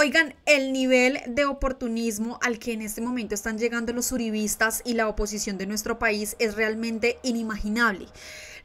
Oigan, el nivel de oportunismo al que en este momento están llegando los uribistas y la oposición de nuestro país es realmente inimaginable.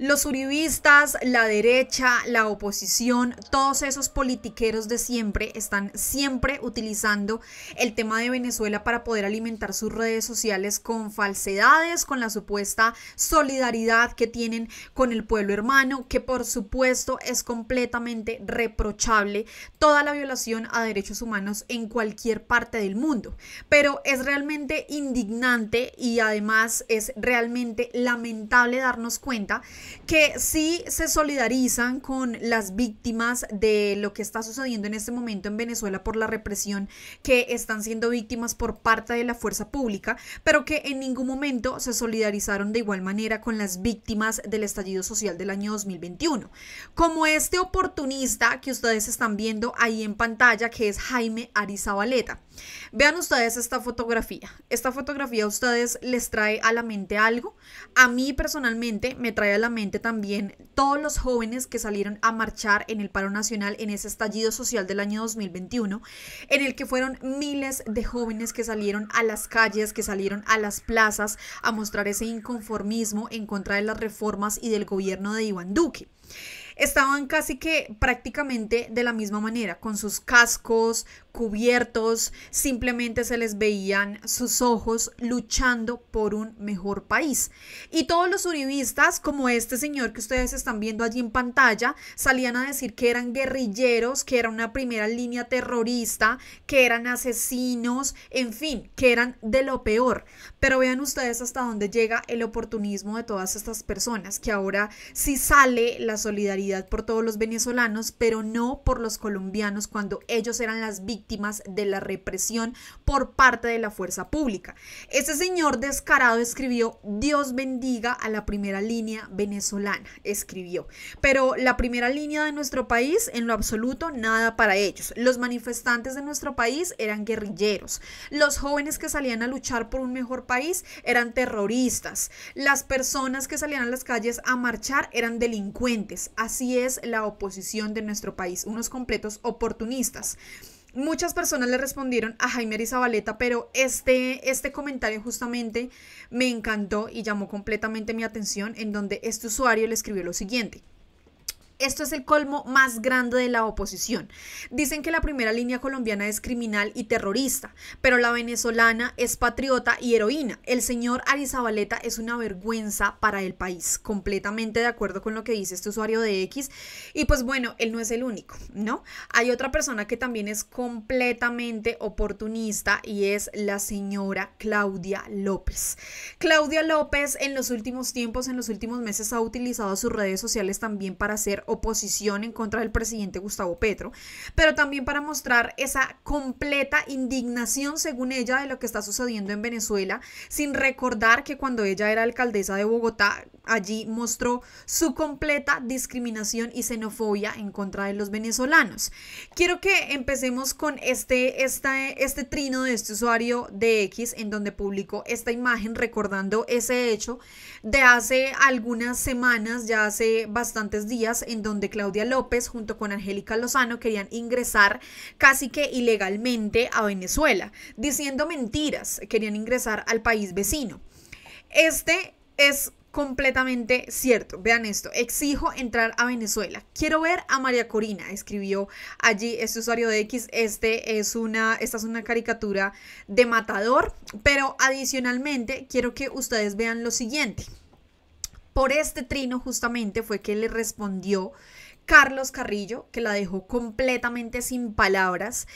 Los uribistas, la derecha, la oposición, todos esos politiqueros de siempre están siempre utilizando el tema de Venezuela para poder alimentar sus redes sociales con falsedades, con la supuesta solidaridad que tienen con el pueblo hermano, que por supuesto es completamente reprochable toda la violación a derechos humanos en cualquier parte del mundo. Pero es realmente indignante y además es realmente lamentable darnos cuenta que sí se solidarizan con las víctimas de lo que está sucediendo en este momento en Venezuela por la represión que están siendo víctimas por parte de la fuerza pública, pero que en ningún momento se solidarizaron de igual manera con las víctimas del estallido social del año 2021. Como este oportunista que ustedes están viendo ahí en pantalla, que es Jaime Arizabaleta. Vean ustedes esta fotografía. Esta fotografía a ustedes les trae a la mente algo. A mí personalmente me trae a la mente también todos los jóvenes que salieron a marchar en el paro nacional en ese estallido social del año 2021, en el que fueron miles de jóvenes que salieron a las calles, que salieron a las plazas a mostrar ese inconformismo en contra de las reformas y del gobierno de Iván Duque estaban casi que prácticamente de la misma manera, con sus cascos cubiertos, simplemente se les veían sus ojos luchando por un mejor país. Y todos los uribistas, como este señor que ustedes están viendo allí en pantalla, salían a decir que eran guerrilleros, que era una primera línea terrorista, que eran asesinos, en fin, que eran de lo peor. Pero vean ustedes hasta dónde llega el oportunismo de todas estas personas, que ahora sí sale la solidaridad por todos los venezolanos, pero no por los colombianos cuando ellos eran las víctimas de la represión por parte de la fuerza pública. Ese señor descarado escribió, Dios bendiga a la primera línea venezolana, escribió. Pero la primera línea de nuestro país, en lo absoluto, nada para ellos. Los manifestantes de nuestro país eran guerrilleros. Los jóvenes que salían a luchar por un mejor país eran terroristas. Las personas que salían a las calles a marchar eran delincuentes así es la oposición de nuestro país, unos completos oportunistas. Muchas personas le respondieron a Jaime Arizabaleta, pero este, este comentario justamente me encantó y llamó completamente mi atención, en donde este usuario le escribió lo siguiente. Esto es el colmo más grande de la oposición. Dicen que la primera línea colombiana es criminal y terrorista, pero la venezolana es patriota y heroína. El señor Arizabaleta es una vergüenza para el país. Completamente de acuerdo con lo que dice este usuario de X. Y pues bueno, él no es el único, ¿no? Hay otra persona que también es completamente oportunista y es la señora Claudia López. Claudia López en los últimos tiempos, en los últimos meses, ha utilizado sus redes sociales también para hacer oposición en contra del presidente Gustavo Petro, pero también para mostrar esa completa indignación, según ella, de lo que está sucediendo en Venezuela, sin recordar que cuando ella era alcaldesa de Bogotá, allí mostró su completa discriminación y xenofobia en contra de los venezolanos. Quiero que empecemos con este, este trino de este usuario de X, en donde publicó esta imagen recordando ese hecho de hace algunas semanas, ya hace bastantes días, en donde Claudia López junto con Angélica Lozano querían ingresar casi que ilegalmente a Venezuela, diciendo mentiras, querían ingresar al país vecino. Este es completamente cierto. Vean esto, exijo entrar a Venezuela. Quiero ver a María Corina, escribió allí este usuario de X. Este es una, esta es una caricatura de matador, pero adicionalmente quiero que ustedes vean lo siguiente. Por este trino justamente fue que le respondió Carlos Carrillo, que la dejó completamente sin palabras,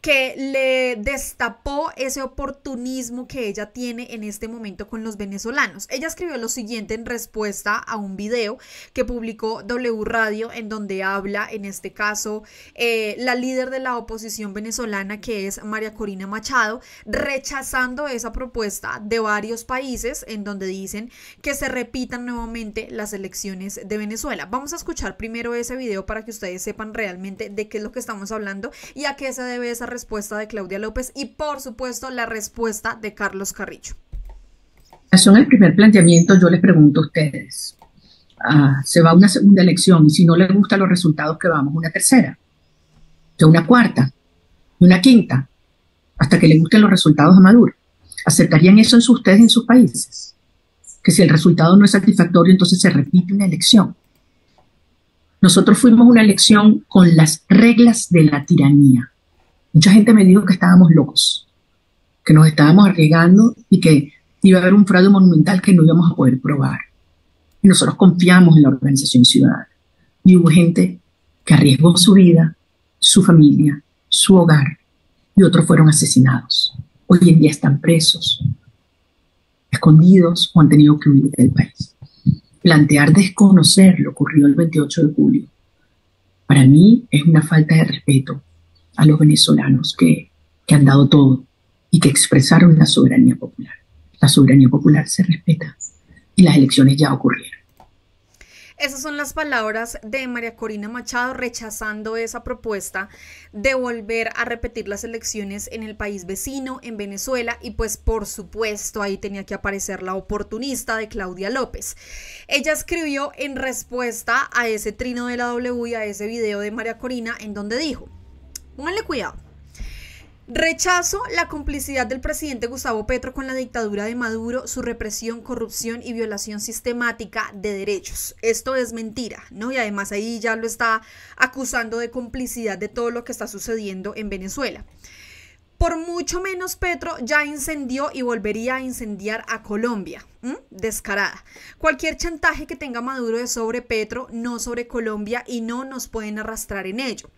que le destapó ese oportunismo que ella tiene en este momento con los venezolanos. Ella escribió lo siguiente en respuesta a un video que publicó W Radio, en donde habla, en este caso, eh, la líder de la oposición venezolana, que es María Corina Machado, rechazando esa propuesta de varios países, en donde dicen que se repitan nuevamente las elecciones de Venezuela. Vamos a escuchar primero ese este video para que ustedes sepan realmente de qué es lo que estamos hablando y a qué se debe esa respuesta de Claudia López y por supuesto la respuesta de Carlos Carrillo. En el primer planteamiento yo les pregunto a ustedes, ah, se va a una segunda elección y si no les gustan los resultados que vamos, una tercera, de una cuarta, una quinta, hasta que le gusten los resultados a Maduro. ¿Aceptarían eso en sus, ustedes en sus países? Que si el resultado no es satisfactorio, entonces se repite una elección. Nosotros fuimos una elección con las reglas de la tiranía. Mucha gente me dijo que estábamos locos, que nos estábamos arriesgando y que iba a haber un fraude monumental que no íbamos a poder probar. Y nosotros confiamos en la organización ciudadana. Y hubo gente que arriesgó su vida, su familia, su hogar, y otros fueron asesinados. Hoy en día están presos, escondidos o han tenido que huir del país. Plantear desconocer lo ocurrido el 28 de julio, para mí es una falta de respeto a los venezolanos que, que han dado todo y que expresaron la soberanía popular. La soberanía popular se respeta y las elecciones ya ocurrieron esas son las palabras de María Corina Machado rechazando esa propuesta de volver a repetir las elecciones en el país vecino, en Venezuela, y pues por supuesto ahí tenía que aparecer la oportunista de Claudia López. Ella escribió en respuesta a ese trino de la W y a ese video de María Corina en donde dijo, pónganle cuidado. Rechazo la complicidad del presidente Gustavo Petro con la dictadura de Maduro, su represión, corrupción y violación sistemática de derechos. Esto es mentira, ¿no? Y además ahí ya lo está acusando de complicidad de todo lo que está sucediendo en Venezuela. Por mucho menos Petro ya incendió y volvería a incendiar a Colombia. Descarada. Cualquier chantaje que tenga Maduro es sobre Petro, no sobre Colombia y no nos pueden arrastrar en ello.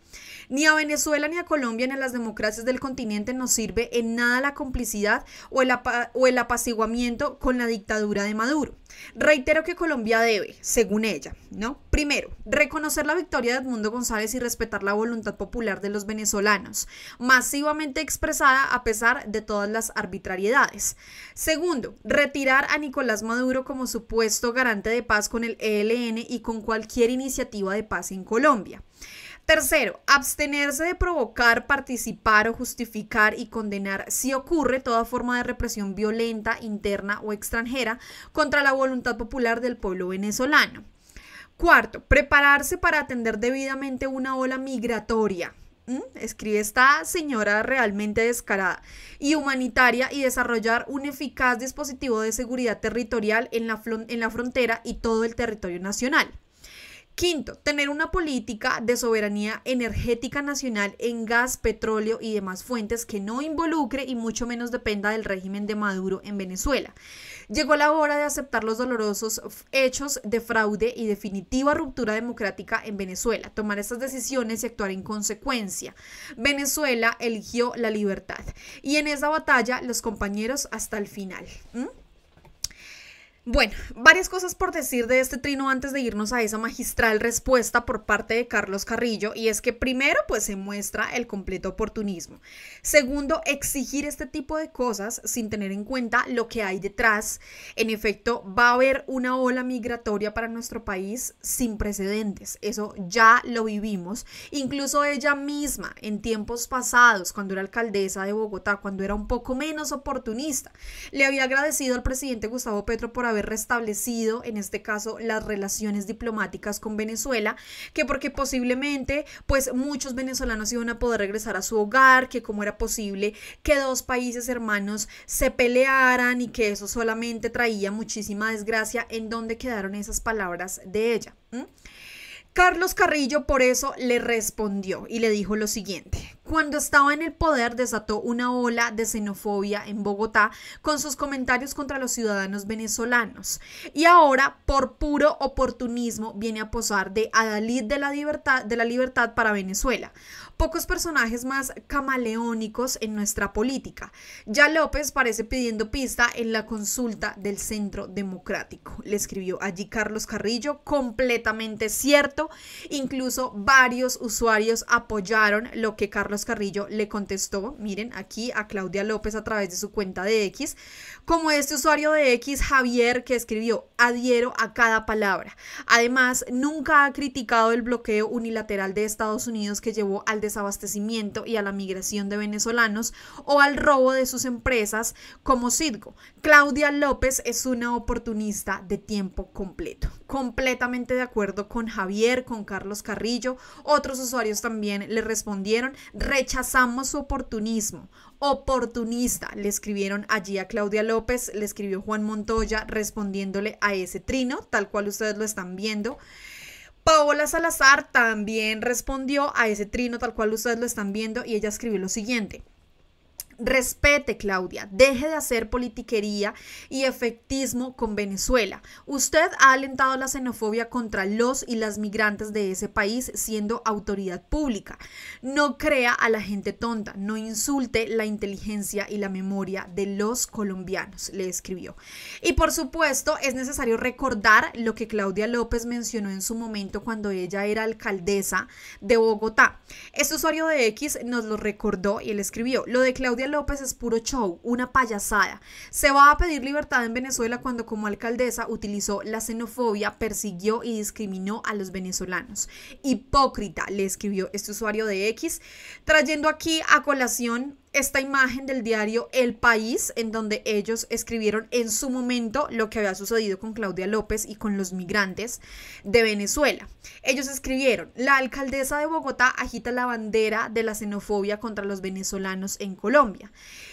Ni a Venezuela, ni a Colombia, ni a las democracias del continente nos sirve en nada la complicidad o el, o el apaciguamiento con la dictadura de Maduro. Reitero que Colombia debe, según ella, ¿no? Primero, reconocer la victoria de Edmundo González y respetar la voluntad popular de los venezolanos, masivamente expresada a pesar de todas las arbitrariedades. Segundo, retirar a Nicolás Maduro como supuesto garante de paz con el ELN y con cualquier iniciativa de paz en Colombia. Tercero, abstenerse de provocar, participar o justificar y condenar si ocurre toda forma de represión violenta, interna o extranjera contra la voluntad popular del pueblo venezolano. Cuarto, prepararse para atender debidamente una ola migratoria. ¿Mm? Escribe esta señora realmente descarada y humanitaria y desarrollar un eficaz dispositivo de seguridad territorial en la frontera y todo el territorio nacional. Quinto, tener una política de soberanía energética nacional en gas, petróleo y demás fuentes que no involucre y mucho menos dependa del régimen de Maduro en Venezuela. Llegó la hora de aceptar los dolorosos hechos de fraude y definitiva ruptura democrática en Venezuela, tomar esas decisiones y actuar en consecuencia. Venezuela eligió la libertad y en esa batalla los compañeros hasta el final. ¿Mm? Bueno, varias cosas por decir de este trino antes de irnos a esa magistral respuesta por parte de Carlos Carrillo, y es que primero, pues se muestra el completo oportunismo. Segundo, exigir este tipo de cosas sin tener en cuenta lo que hay detrás. En efecto, va a haber una ola migratoria para nuestro país sin precedentes. Eso ya lo vivimos. Incluso ella misma, en tiempos pasados, cuando era alcaldesa de Bogotá, cuando era un poco menos oportunista, le había agradecido al presidente Gustavo Petro por haber restablecido, en este caso, las relaciones diplomáticas con Venezuela, que porque posiblemente, pues muchos venezolanos iban a poder regresar a su hogar, que como era posible que dos países hermanos se pelearan y que eso solamente traía muchísima desgracia, en donde quedaron esas palabras de ella. ¿Mm? Carlos Carrillo por eso le respondió y le dijo lo siguiente, cuando estaba en el poder desató una ola de xenofobia en Bogotá con sus comentarios contra los ciudadanos venezolanos. Y ahora, por puro oportunismo, viene a posar de adalid de la libertad, de la libertad para Venezuela. Pocos personajes más camaleónicos en nuestra política. Ya López parece pidiendo pista en la consulta del Centro Democrático. Le escribió allí Carlos Carrillo, completamente cierto. Incluso varios usuarios apoyaron lo que Carlos Carrillo le contestó, miren aquí a Claudia López a través de su cuenta de X, como este usuario de X, Javier, que escribió, adhiero a cada palabra. Además, nunca ha criticado el bloqueo unilateral de Estados Unidos que llevó al desabastecimiento y a la migración de venezolanos o al robo de sus empresas como Citgo. Claudia López es una oportunista de tiempo completo. Completamente de acuerdo con Javier, con Carlos Carrillo. Otros usuarios también le respondieron Rechazamos su oportunismo. Oportunista, le escribieron allí a Claudia López, le escribió Juan Montoya respondiéndole a ese trino, tal cual ustedes lo están viendo. Paola Salazar también respondió a ese trino, tal cual ustedes lo están viendo, y ella escribió lo siguiente. Respete, Claudia, deje de hacer politiquería y efectismo con Venezuela. Usted ha alentado la xenofobia contra los y las migrantes de ese país siendo autoridad pública. No crea a la gente tonta, no insulte la inteligencia y la memoria de los colombianos, le escribió. Y por supuesto, es necesario recordar lo que Claudia López mencionó en su momento cuando ella era alcaldesa de Bogotá. Este usuario de X nos lo recordó y él escribió, lo de Claudia López es puro show, una payasada. Se va a pedir libertad en Venezuela cuando como alcaldesa utilizó la xenofobia, persiguió y discriminó a los venezolanos. Hipócrita, le escribió este usuario de X, trayendo aquí a colación esta imagen del diario El País, en donde ellos escribieron en su momento lo que había sucedido con Claudia López y con los migrantes de Venezuela. Ellos escribieron, la alcaldesa de Bogotá agita la bandera de la xenofobia contra los venezolanos en Colombia.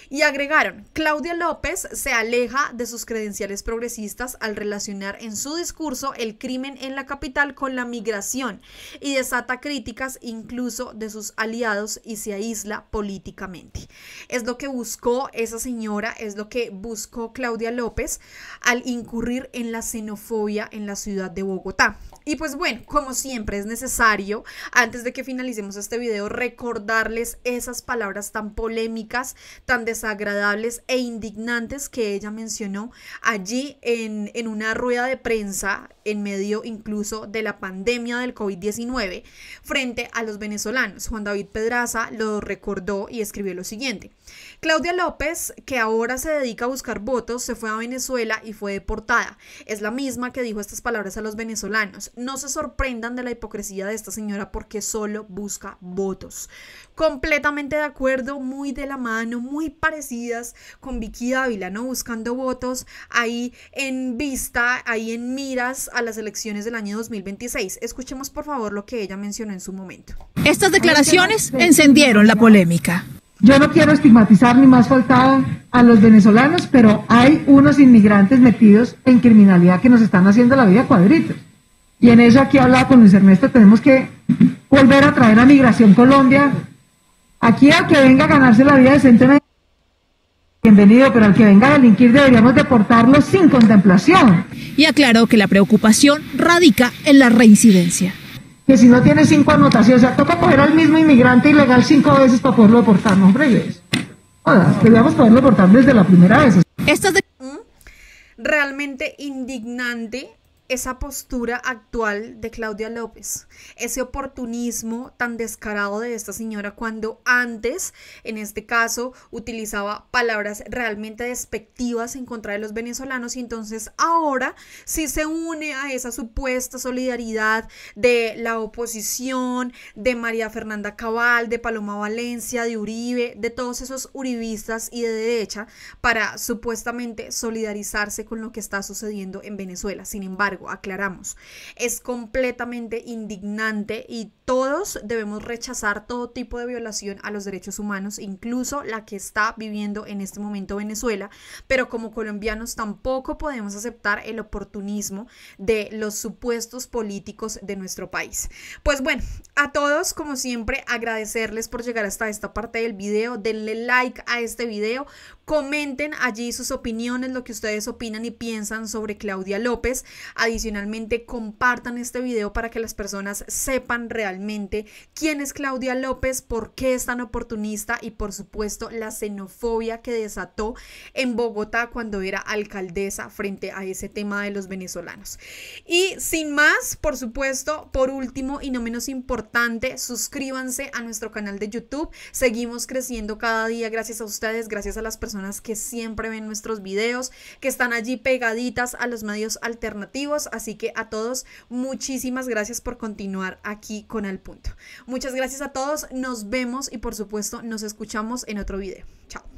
Y agregaron, Claudia López se aleja de sus credenciales progresistas al relacionar en su discurso el crimen en la capital con la migración y desata críticas incluso de sus aliados y se aísla políticamente. Es lo que buscó esa señora, es lo que buscó Claudia López al incurrir en la xenofobia en la ciudad de Bogotá. Y pues bueno, como siempre es necesario, antes de que finalicemos este video, recordarles esas palabras tan polémicas, tan desagradables e indignantes que ella mencionó allí en, en una rueda de prensa en medio incluso de la pandemia del COVID-19 frente a los venezolanos. Juan David Pedraza lo recordó y escribió lo siguiente. Claudia López, que ahora se dedica a buscar votos, se fue a Venezuela y fue deportada. Es la misma que dijo estas palabras a los venezolanos. No se sorprendan de la hipocresía de esta señora porque solo busca votos. Completamente de acuerdo, muy de la mano, muy parecidas con Vicky Dávila, ¿no? Buscando votos ahí en vista, ahí en miras a las elecciones del año 2026. Escuchemos por favor lo que ella mencionó en su momento. Estas declaraciones encendieron la polémica. Yo no quiero estigmatizar ni más faltado a los venezolanos, pero hay unos inmigrantes metidos en criminalidad que nos están haciendo la vida cuadritos. Y en eso aquí hablaba con Luis Ernesto, tenemos que volver a traer a Migración Colombia. Aquí a que venga a ganarse la vida decentemente bienvenido, pero al que venga a delinquir deberíamos deportarlo sin contemplación. Y aclaró que la preocupación radica en la reincidencia. Que si no tiene cinco anotaciones, o sea, toca poner al mismo inmigrante ilegal cinco veces para poderlo deportar, no hombre, poderlo deportar desde la primera vez. Esto es mm, realmente indignante esa postura actual de Claudia López, ese oportunismo tan descarado de esta señora cuando antes, en este caso, utilizaba palabras realmente despectivas en contra de los venezolanos y entonces ahora sí se une a esa supuesta solidaridad de la oposición, de María Fernanda Cabal, de Paloma Valencia, de Uribe, de todos esos uribistas y de derecha para supuestamente solidarizarse con lo que está sucediendo en Venezuela. Sin embargo, aclaramos, es completamente indignante y todos debemos rechazar todo tipo de violación a los derechos humanos, incluso la que está viviendo en este momento Venezuela, pero como colombianos tampoco podemos aceptar el oportunismo de los supuestos políticos de nuestro país. Pues bueno, a todos como siempre agradecerles por llegar hasta esta parte del video, denle like a este video, Comenten allí sus opiniones, lo que ustedes opinan y piensan sobre Claudia López. Adicionalmente, compartan este video para que las personas sepan realmente quién es Claudia López, por qué es tan oportunista y por supuesto la xenofobia que desató en Bogotá cuando era alcaldesa frente a ese tema de los venezolanos. Y sin más, por supuesto, por último y no menos importante, suscríbanse a nuestro canal de YouTube. Seguimos creciendo cada día gracias a ustedes, gracias a las personas que siempre ven nuestros videos, que están allí pegaditas a los medios alternativos. Así que a todos, muchísimas gracias por continuar aquí con El Punto. Muchas gracias a todos, nos vemos y por supuesto nos escuchamos en otro video. Chao.